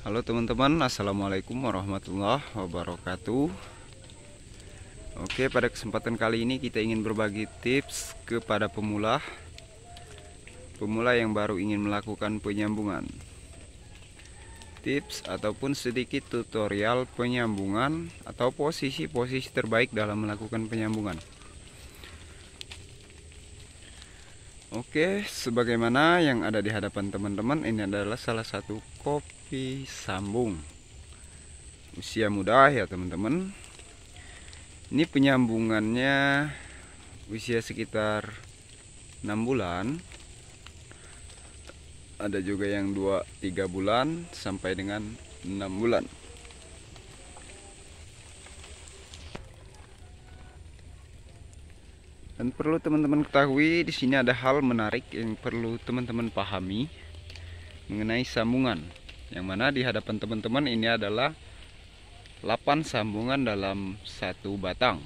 Halo teman-teman Assalamualaikum warahmatullahi wabarakatuh Oke pada kesempatan kali ini kita ingin berbagi tips kepada pemula Pemula yang baru ingin melakukan penyambungan Tips ataupun sedikit tutorial penyambungan Atau posisi-posisi terbaik dalam melakukan penyambungan Oke, sebagaimana yang ada di hadapan teman-teman, ini adalah salah satu kopi sambung. Usia muda ya teman-teman. Ini penyambungannya usia sekitar 6 bulan. Ada juga yang 2-3 bulan sampai dengan 6 bulan. Dan perlu teman-teman ketahui di sini ada hal menarik yang perlu teman-teman pahami mengenai sambungan. Yang mana di hadapan teman-teman ini adalah 8 sambungan dalam satu batang.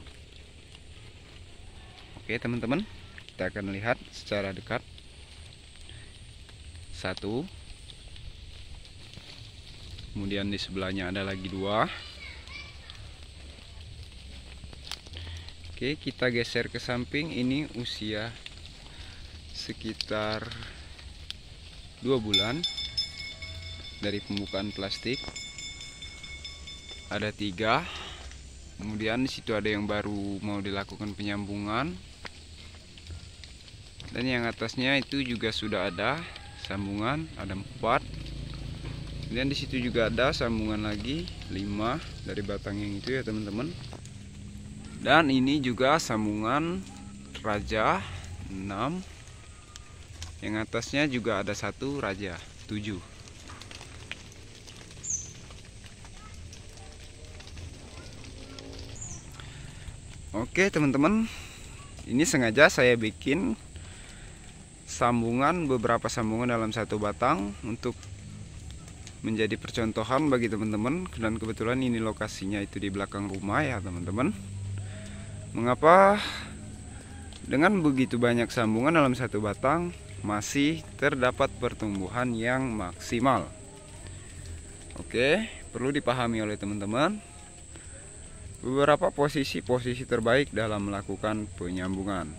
Oke, teman-teman, kita akan lihat secara dekat. Satu. Kemudian di sebelahnya ada lagi dua. Oke kita geser ke samping ini usia sekitar dua bulan dari pembukaan plastik ada tiga kemudian di situ ada yang baru mau dilakukan penyambungan dan yang atasnya itu juga sudah ada sambungan ada empat kemudian disitu juga ada sambungan lagi lima dari batang yang itu ya teman-teman dan ini juga sambungan raja 6 yang atasnya juga ada satu raja 7 oke teman-teman ini sengaja saya bikin sambungan beberapa sambungan dalam satu batang untuk menjadi percontohan bagi teman-teman dan kebetulan ini lokasinya itu di belakang rumah ya teman-teman Mengapa dengan begitu banyak sambungan dalam satu batang masih terdapat pertumbuhan yang maksimal? Oke, perlu dipahami oleh teman-teman. Beberapa posisi-posisi terbaik dalam melakukan penyambungan.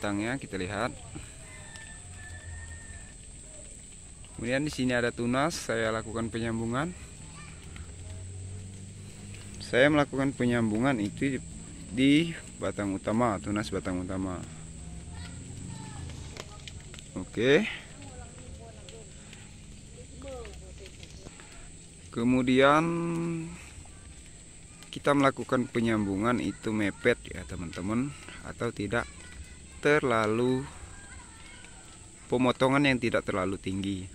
Tangnya kita lihat. Kemudian di sini ada tunas, saya lakukan penyambungan saya melakukan penyambungan itu di, batang utama tunas batang utama oke kemudian kita melakukan penyambungan itu mepet ya teman-teman atau tidak terlalu pemotongan yang tidak terlalu tinggi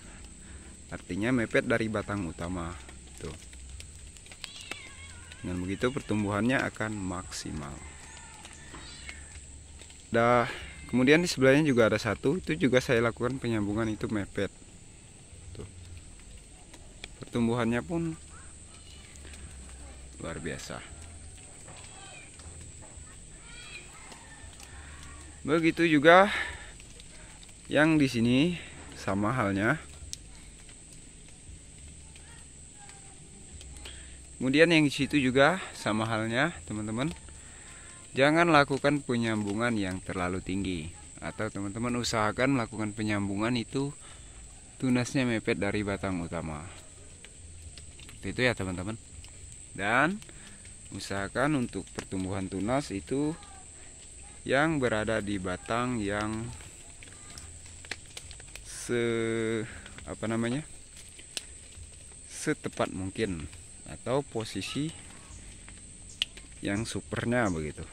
artinya mepet dari batang utama tuh dengan begitu pertumbuhannya akan maksimal dah kemudian di sebelahnya juga ada satu itu juga saya lakukan penyambungan itu mepet Tuh. pertumbuhannya pun luar biasa begitu juga yang di sini sama halnya kemudian yang di situ juga sama halnya teman-teman jangan lakukan penyambungan yang terlalu tinggi atau teman-teman usahakan melakukan penyambungan itu tunasnya mepet dari batang utama itu ya teman-teman dan usahakan untuk pertumbuhan tunas itu yang berada di batang yang se apa namanya setepat mungkin atau posisi yang supernya begitu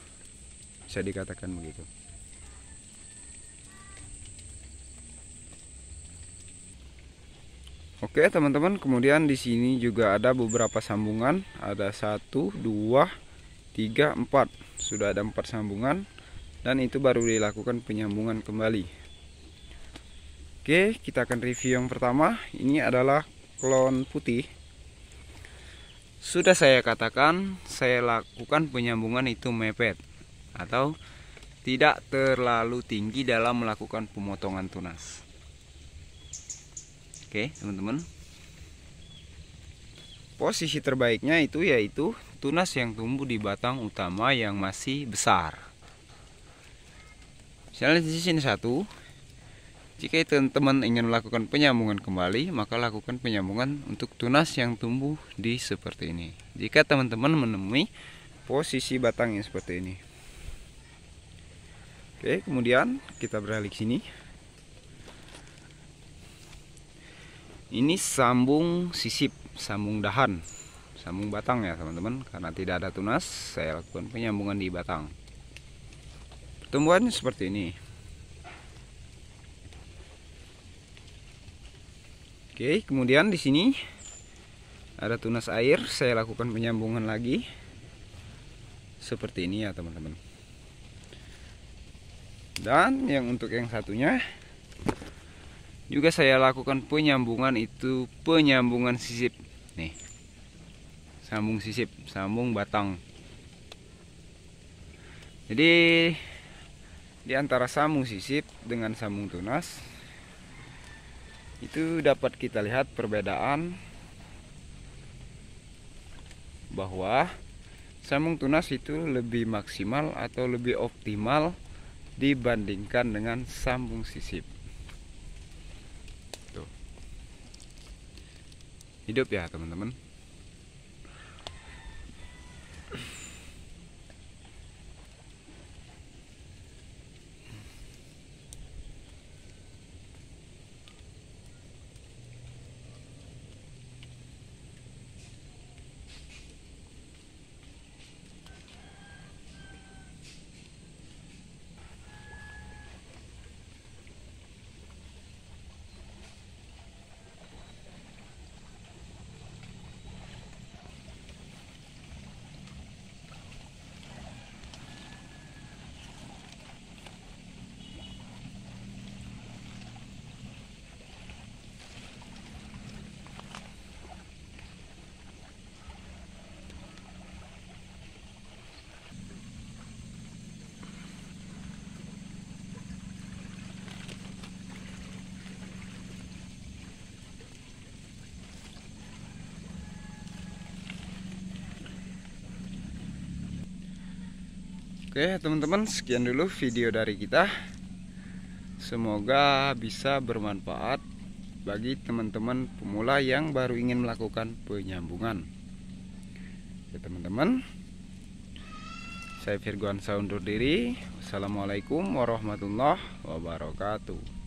bisa dikatakan begitu Oke teman-teman kemudian di sini juga ada beberapa sambungan ada satu dua tiga empat sudah ada empat sambungan dan itu baru dilakukan penyambungan kembali Oke kita akan review yang pertama ini adalah klon putih sudah saya katakan, saya lakukan penyambungan itu mepet atau tidak terlalu tinggi dalam melakukan pemotongan tunas. Oke, teman-teman. Posisi terbaiknya itu yaitu tunas yang tumbuh di batang utama yang masih besar. Misalnya di sini satu, jika teman-teman ingin melakukan penyambungan kembali, maka lakukan penyambungan untuk tunas yang tumbuh di seperti ini. Jika teman-teman menemui posisi batang yang seperti ini. Oke, kemudian kita beralih ke sini. Ini sambung sisip, sambung dahan, sambung batang ya teman-teman. Karena tidak ada tunas, saya lakukan penyambungan di batang. Pertumbuhannya seperti ini. Oke, kemudian di sini ada tunas air, saya lakukan penyambungan lagi. Seperti ini ya, teman-teman. Dan yang untuk yang satunya juga saya lakukan penyambungan itu penyambungan sisip. Nih. Sambung sisip, sambung batang. Jadi di antara sambung sisip dengan sambung tunas itu dapat kita lihat perbedaan bahwa sambung tunas itu lebih maksimal atau lebih optimal dibandingkan dengan sambung sisip Tuh. hidup ya teman-teman Oke teman-teman sekian dulu video dari kita Semoga bisa bermanfaat bagi teman-teman pemula yang baru ingin melakukan penyambungan Oke teman-teman Saya Virgoan Saundur diri Wassalamualaikum warahmatullahi wabarakatuh